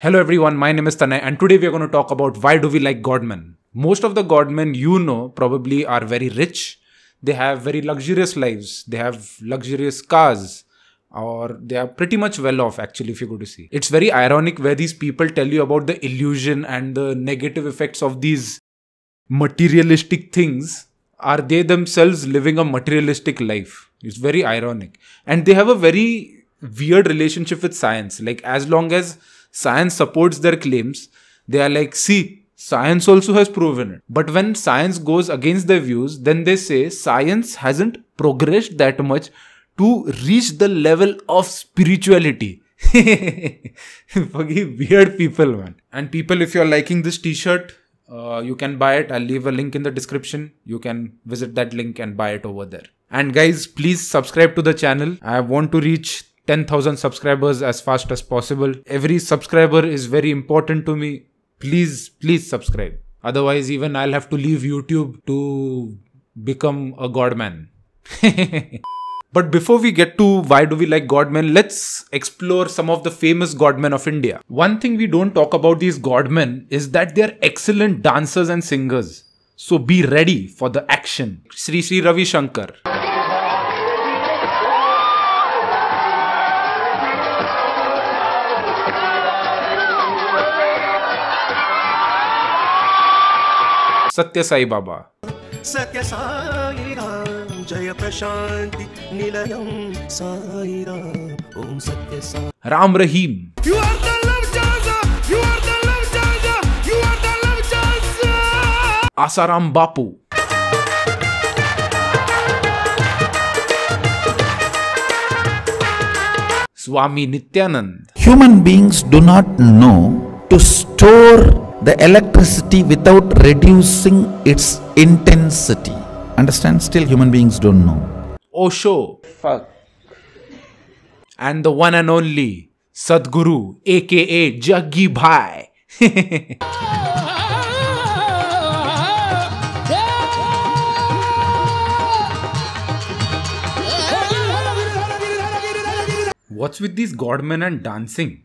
Hello everyone, my name is Tanay and today we are going to talk about why do we like godmen. Most of the godmen you know probably are very rich. They have very luxurious lives. They have luxurious cars or they are pretty much well off actually if you go to see. It's very ironic where these people tell you about the illusion and the negative effects of these materialistic things. Are they themselves living a materialistic life? It's very ironic. And they have a very weird relationship with science. Like as long as science supports their claims, they are like, see, science also has proven it. But when science goes against their views, then they say science hasn't progressed that much to reach the level of spirituality. Fucking weird people, man. And people, if you're liking this t shirt, uh, you can buy it. I'll leave a link in the description. You can visit that link and buy it over there. And guys, please subscribe to the channel. I want to reach 10,000 subscribers as fast as possible. Every subscriber is very important to me. Please, please subscribe. Otherwise, even I'll have to leave YouTube to become a godman. but before we get to why do we like godmen, let's explore some of the famous godmen of India. One thing we don't talk about these godmen is that they're excellent dancers and singers. So be ready for the action. Sri Sri Ravi Shankar. సత్య సాయిబాబా సత్య సాయిరామ్ జయ Prasanthi Nilayam Sairam Om Sathya Sai Ram Rahim you are the love chancer you are the love chancer you are the love chancer Asaram Bapu Swami Nityanand. Human beings do not know to store the electricity without reducing its intensity. Understand? Still human beings don't know. Osho. Oh, Fuck. And the one and only Sadhguru aka Jaggi Bhai. What's with these godmen and dancing?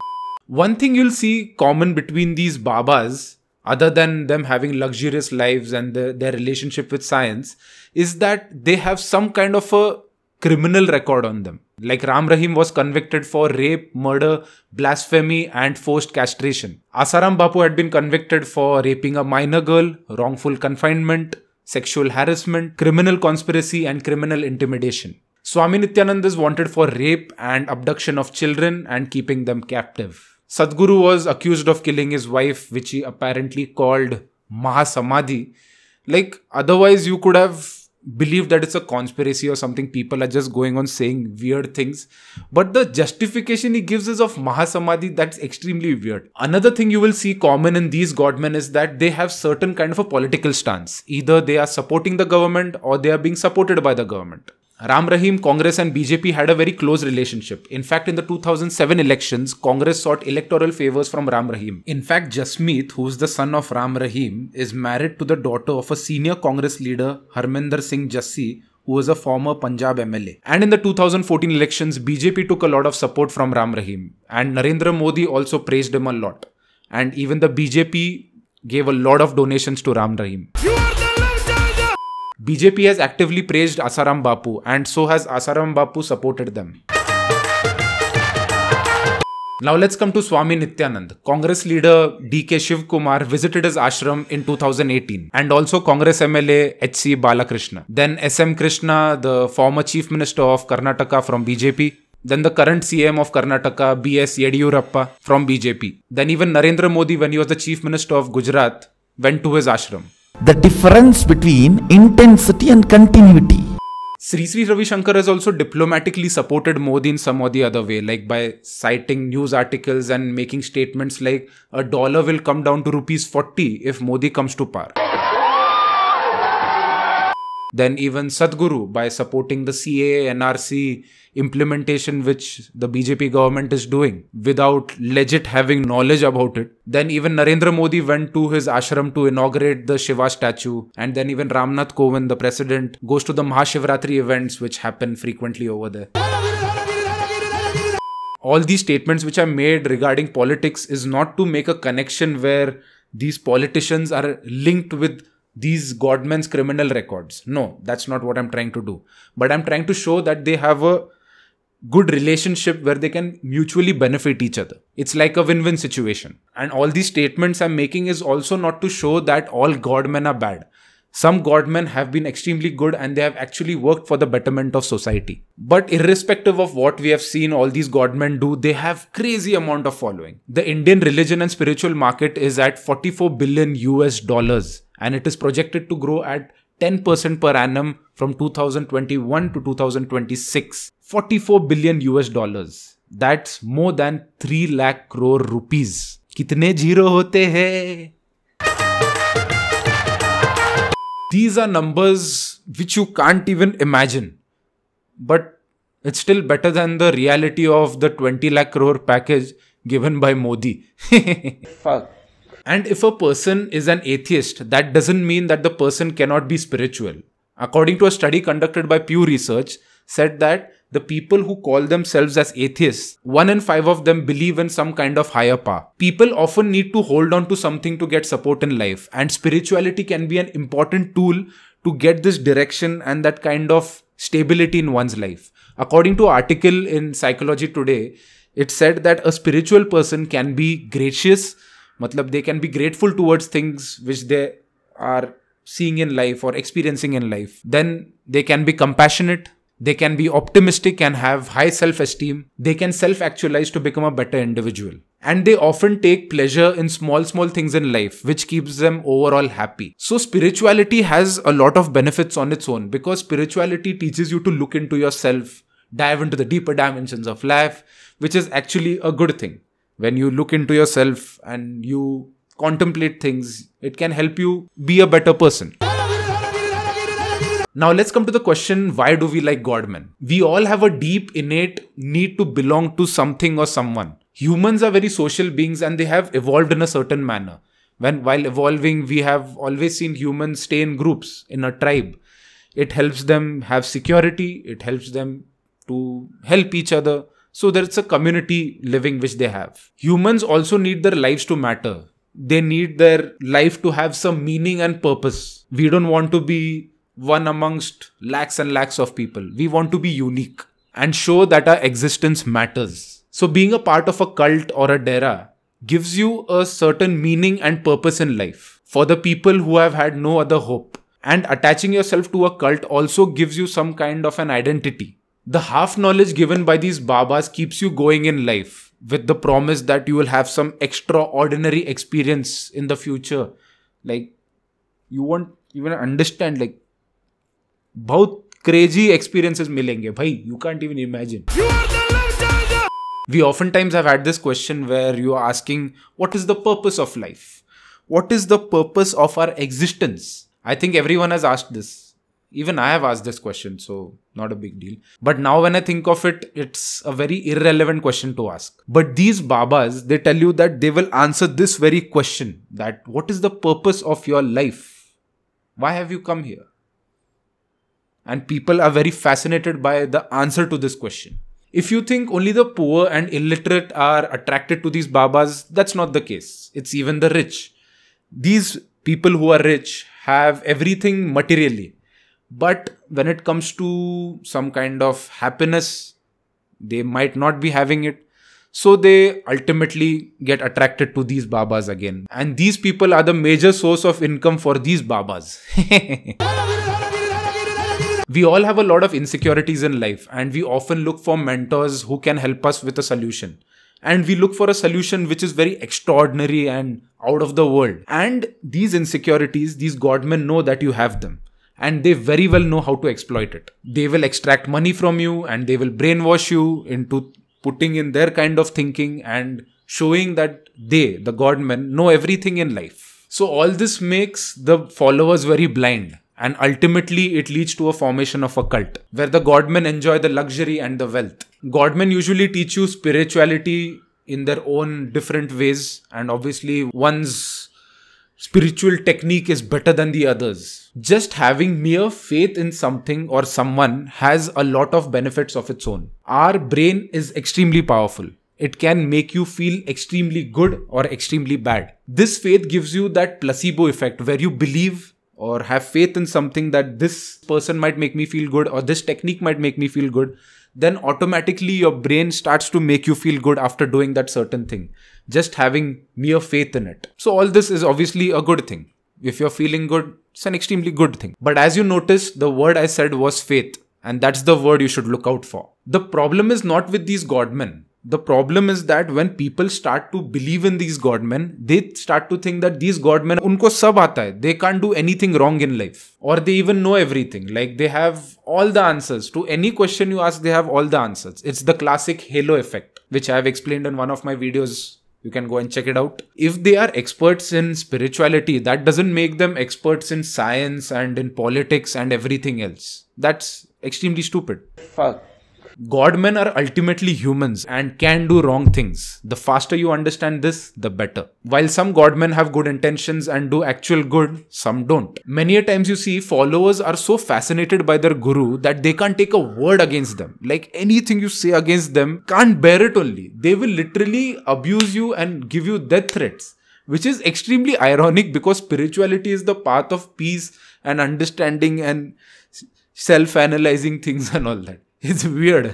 One thing you'll see common between these Babas, other than them having luxurious lives and the, their relationship with science, is that they have some kind of a criminal record on them. Like Ram Rahim was convicted for rape, murder, blasphemy, and forced castration. Asaram Bapu had been convicted for raping a minor girl, wrongful confinement, sexual harassment, criminal conspiracy, and criminal intimidation. Swami is wanted for rape and abduction of children and keeping them captive. Sadhguru was accused of killing his wife, which he apparently called Mahasamadhi. Like, otherwise, you could have believed that it's a conspiracy or something. People are just going on saying weird things. But the justification he gives is of Mahasamadhi, that's extremely weird. Another thing you will see common in these godmen is that they have certain kind of a political stance. Either they are supporting the government or they are being supported by the government. Ram Rahim, Congress, and BJP had a very close relationship. In fact, in the 2007 elections, Congress sought electoral favors from Ram Rahim. In fact, Jasmeet, who is the son of Ram Rahim, is married to the daughter of a senior Congress leader, Harminder Singh Jassi, who was a former Punjab MLA. And in the 2014 elections, BJP took a lot of support from Ram Rahim, and Narendra Modi also praised him a lot. And even the BJP gave a lot of donations to Ram Rahim. BJP has actively praised Asaram Bapu and so has Asaram Bapu supported them. Now let's come to Swami Nityanand. Congress leader DK Shiv Kumar visited his ashram in 2018 and also Congress MLA HC Balakrishna. Then SM Krishna, the former chief minister of Karnataka from BJP, then the current CM of Karnataka, BS Yediyurappa from BJP. Then even Narendra Modi, when he was the Chief Minister of Gujarat, went to his ashram the difference between intensity and continuity. Sri Sri Ravi Shankar has also diplomatically supported Modi in some or the other way, like by citing news articles and making statements like a dollar will come down to rupees 40 if Modi comes to power. Then even Sadhguru by supporting the CAA NRC implementation which the BJP government is doing without legit having knowledge about it. Then even Narendra Modi went to his ashram to inaugurate the Shiva statue and then even Ramnath Kovind, the president, goes to the Mahashivratri events which happen frequently over there. All these statements which are made regarding politics is not to make a connection where these politicians are linked with these godmen's criminal records. No, that's not what I'm trying to do. But I'm trying to show that they have a good relationship where they can mutually benefit each other. It's like a win win situation. And all these statements I'm making is also not to show that all Godmen are bad. Some Godmen have been extremely good and they have actually worked for the betterment of society. But irrespective of what we have seen all these Godmen do, they have crazy amount of following. The Indian religion and spiritual market is at 44 billion US dollars and it is projected to grow at 10% per annum from 2021 to 2026 44 billion US dollars that's more than 3 lakh crore rupees कितने zero होते हैं these are numbers which you can't even imagine but it's still better than the reality of the 20 lakh crore package given by Modi. Fuck. And if a person is an atheist, that doesn't mean that the person cannot be spiritual. According to a study conducted by Pew Research, said that the people who call themselves as atheists, one in five of them believe in some kind of higher power. People often need to hold on to something to get support in life, and spirituality can be an important tool to get this direction and that kind of stability in one's life. According to article in Psychology Today, it said that a spiritual person can be gracious, मतलब they can be grateful towards things which they are seeing in life or experiencing in life. Then they can be compassionate, they can be optimistic and have high self esteem, they can self actualize to become a better individual. And they often take pleasure in small, small things in life, which keeps them overall happy. So, spirituality has a lot of benefits on its own because spirituality teaches you to look into yourself, dive into the deeper dimensions of life, which is actually a good thing when you look into yourself and you contemplate things, it can help you be a better person. Now let's come to the question why do we like Godman? We all have a deep innate need to belong to something or someone. Humans are very social beings and they have evolved in a certain manner. When while evolving, we have always seen humans stay in groups, in a tribe. It helps them have security, it helps them to help each other. So there's a community living which they have. Humans also need their lives to matter. They need their life to have some meaning and purpose. We don't want to be one amongst lakhs and lakhs of people. We want to be unique and show that our existence matters. So being a part of a cult or a dera gives you a certain meaning and purpose in life for the people who have had no other hope. And attaching yourself to a cult also gives you some kind of an identity the half knowledge given by these babas keeps you going in life with the promise that you will have some extraordinary experience in the future like you won't even understand like बहुत crazy experiences मिलेंगे भाई you can't even imagine we oftentimes have had this question where you are asking what is the purpose of life what is the purpose of our existence i think everyone has asked this even i have asked this question so not a big deal. But now when I think of it, it's a very irrelevant question to ask. But these Babas, they tell you that they will answer this very question that what is the purpose of your life? Why have you come here? And people are very fascinated by the answer to this question. If you think only the poor and illiterate are attracted to these Babas, that's not the case. It's even the rich. These people who are rich have everything materially but when it comes to some kind of happiness, they might not be having it. So they ultimately get attracted to these Babas again. And these people are the major source of income for these Babas. we all have a lot of insecurities in life, and we often look for mentors who can help us with a solution and we look for a solution which is very extraordinary and out of the world. And these insecurities, these godmen know that you have them and they very well know how to exploit it. They will extract money from you and they will brainwash you into putting in their kind of thinking and showing that they, the godmen, know everything in life. So, all this makes the followers very blind and ultimately it leads to a formation of a cult where the godmen enjoy the luxury and the wealth godmen usually teach you spirituality in their own different ways and obviously one's spiritual technique is better than the others. Just having mere faith in something or someone has a lot of benefits of its own. Our brain is extremely powerful. It can make you feel extremely good or extremely bad. This faith gives you that placebo effect where you believe or have faith in something that this person might make me feel good or this technique might make me feel good then automatically your brain starts to make you feel good after doing that certain thing just having mere faith in it. So, all this is obviously a good thing. If you're feeling good, it's an extremely good thing. But as you notice, the word I said was faith, and that's the word you should look out for. The problem is not with these godmen. The problem is that when people start to believe in these godmen, they start to think that these godmen unko sab aata hai. They can't do anything wrong in life. Or they even know everything. Like they have all the answers. To any question you ask, they have all the answers. It's the classic halo effect, which I have explained in one of my videos you can go and check it out if they are experts in spirituality that doesn't make them experts in science and in politics and everything else that's extremely stupid fuck godmen are ultimately humans and can do wrong things. The faster you understand this, the better. While some godmen have good intentions and do actual good, some don't. Many a times you see followers are so fascinated by their guru that they can't take a word against them. Like anything you say against them, can't bear it only. They will literally abuse you and give you death threats which is extremely ironic because spirituality is the path of peace and understanding and self analyzing things and all that. It's weird.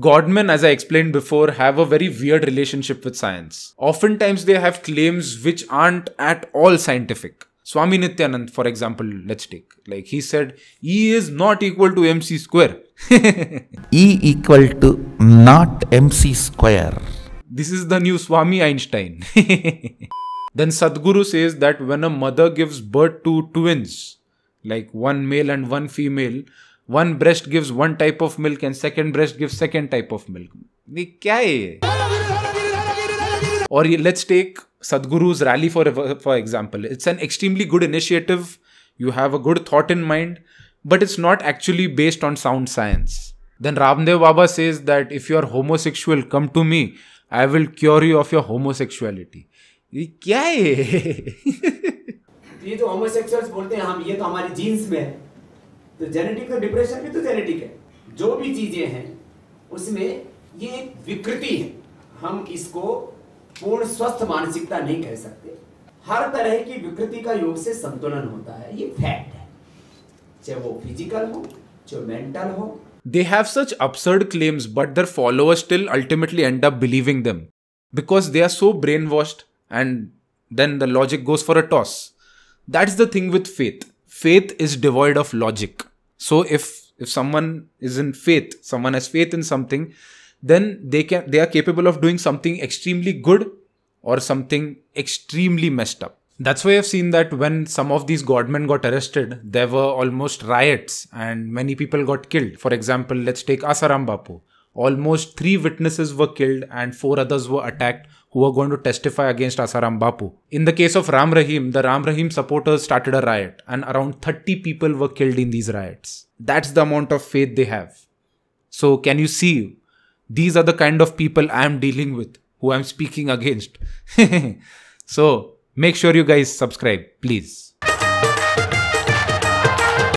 Godmen, as I explained before, have a very weird relationship with science. Oftentimes, they have claims which aren't at all scientific. Swami Nityanand, for example, let's take. Like he said, E is not equal to mc square. e equal to not mc square. This is the new Swami Einstein. then Sadhguru says that when a mother gives birth to twins, like one male and one female one breast gives one type of milk and second breast gives second type of milk or let's take sadhguru's rally for for example it's an extremely good initiative you have a good thought in mind but it's not actually based on sound science then ramdev baba says that if you are homosexual come to me i will cure you of your homosexuality क्या है ये जो homosexuals बोलते हैं हम ये तो हमारी जीन्स में है तो जेनेटिक तो डिप्रेशन भी तो जेनेटिक है जो भी चीजें हैं उसमें ये एक विकृति है हम इसको पूर्ण स्वस्थ मानसिकता नहीं कह सकते हर तरह की विकृति का योग से संतुलन होता है ये फैक्ट है चाहे वो फिजिकल हो चाहे मेंटल हो They have such absurd claims, but their followers still ultimately end up believing them because they are so brainwashed, and then the logic goes for a toss. That's the thing with faith. Faith is devoid of logic. So if if someone is in faith, someone has faith in something, then they can they are capable of doing something extremely good or something extremely messed up. That's why I've seen that when some of these godmen got arrested, there were almost riots and many people got killed. For example, let's take Asaram Bapu, Almost three witnesses were killed and four others were attacked who were going to testify against Asaram Bapu. In the case of Ram Rahim, the Ram Rahim supporters started a riot and around 30 people were killed in these riots. That's the amount of faith they have. So, can you see? These are the kind of people I am dealing with, who I'm speaking against. so, make sure you guys subscribe, please.